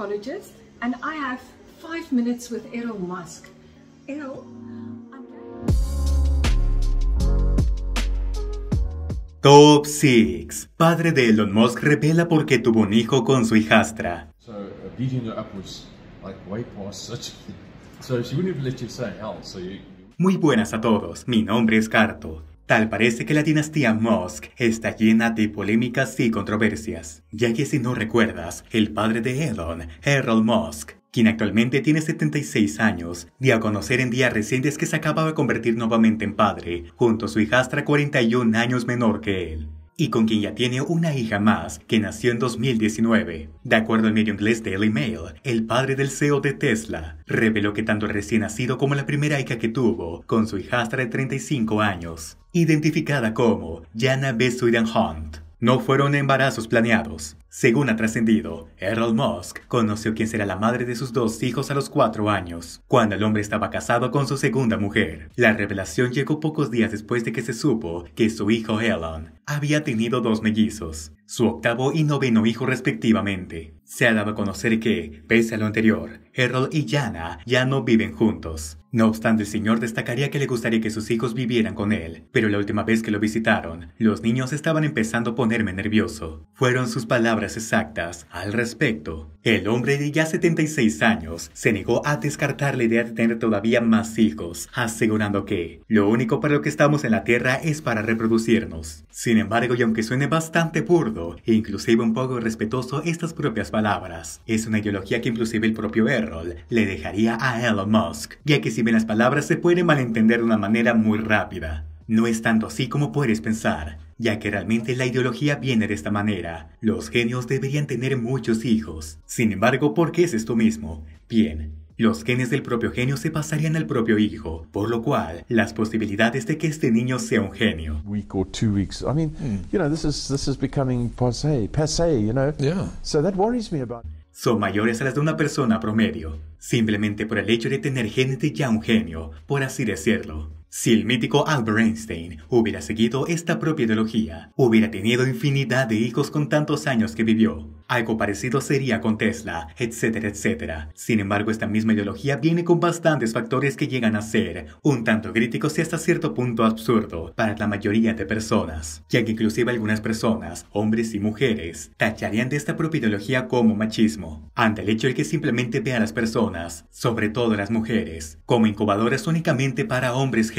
psychologist and I have five minutes with Errol Musk. Errol, Top 6. Padre de Elon Musk revela por qué tuvo un hijo con su hijastra. So, uh, beating her up was like way past such So she wouldn't let you say hell, so you... Muy buenas a todos, mi nombre es Carto. Tal parece que la dinastía Musk está llena de polémicas y controversias, ya que si no recuerdas, el padre de Elon, Harold Musk, quien actualmente tiene 76 años, dio a conocer en días recientes que se acababa de convertir nuevamente en padre, junto a su hijastra 41 años menor que él y con quien ya tiene una hija más, que nació en 2019. De acuerdo al medio inglés Daily Mail, el padre del CEO de Tesla reveló que tanto el recién nacido como la primera hija que tuvo, con su hijastra de 35 años, identificada como Jana B. Hunt. No fueron embarazos planeados. Según ha trascendido, Errol Musk conoció quién será la madre de sus dos hijos a los cuatro años, cuando el hombre estaba casado con su segunda mujer. La revelación llegó pocos días después de que se supo que su hijo Elon había tenido dos mellizos, su octavo y noveno hijo respectivamente. Se ha dado a conocer que, pese a lo anterior, Harold y Jana ya no viven juntos. No obstante, el señor destacaría que le gustaría que sus hijos vivieran con él, pero la última vez que lo visitaron, los niños estaban empezando a ponerme nervioso. Fueron sus palabras exactas al respecto. El hombre de ya 76 años se negó a descartar la idea de tener todavía más hijos, asegurando que lo único para lo que estamos en la Tierra es para reproducirnos. Sin embargo, y aunque suene bastante burdo e inclusive un poco irrespetuoso estas propias palabras, es una ideología que inclusive el propio Errol le dejaría a Elon Musk, ya que si bien las palabras se pueden malentender de una manera muy rápida. No es tanto así como puedes pensar ya que realmente la ideología viene de esta manera. Los genios deberían tener muchos hijos. Sin embargo, ¿por qué es esto mismo? Bien, los genes del propio genio se pasarían al propio hijo, por lo cual las posibilidades de que este niño sea un genio. Yeah. So that worries me about. Son mayores a las de una persona promedio, simplemente por el hecho de tener genes de ya un genio, por así decirlo. Si el mítico Albert Einstein hubiera seguido esta propia ideología, hubiera tenido infinidad de hijos con tantos años que vivió. Algo parecido sería con Tesla, etcétera, etcétera. Sin embargo, esta misma ideología viene con bastantes factores que llegan a ser un tanto críticos y hasta cierto punto absurdo para la mayoría de personas, ya que inclusive algunas personas, hombres y mujeres, tacharían de esta propia ideología como machismo, ante el hecho de que simplemente ve a las personas, sobre todo las mujeres, como incubadoras únicamente para hombres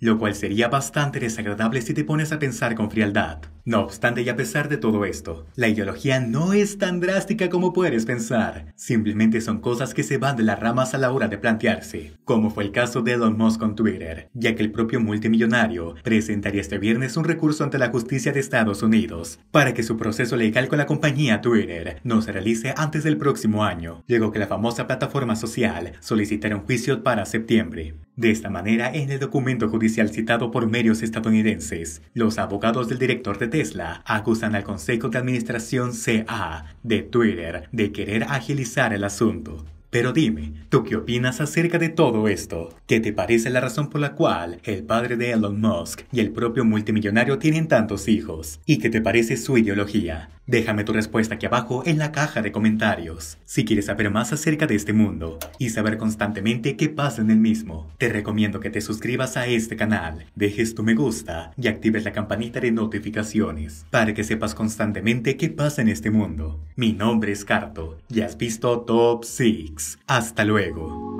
lo cual sería bastante desagradable si te pones a pensar con frialdad. No obstante y a pesar de todo esto, la ideología no es tan drástica como puedes pensar. Simplemente son cosas que se van de las ramas a la hora de plantearse, como fue el caso de Elon Musk con Twitter, ya que el propio multimillonario presentaría este viernes un recurso ante la justicia de Estados Unidos para que su proceso legal con la compañía Twitter no se realice antes del próximo año, luego que la famosa plataforma social solicitará un juicio para septiembre. De esta manera, en el documento judicial citado por medios estadounidenses, los abogados del director de Tesla acusan al Consejo de Administración CA de Twitter de querer agilizar el asunto. Pero dime, ¿tú qué opinas acerca de todo esto? ¿Qué te parece la razón por la cual el padre de Elon Musk y el propio multimillonario tienen tantos hijos? ¿Y qué te parece su ideología? Déjame tu respuesta aquí abajo en la caja de comentarios si quieres saber más acerca de este mundo y saber constantemente qué pasa en el mismo. Te recomiendo que te suscribas a este canal, dejes tu me gusta y actives la campanita de notificaciones para que sepas constantemente qué pasa en este mundo. Mi nombre es Carto y has visto Top 6. Hasta luego.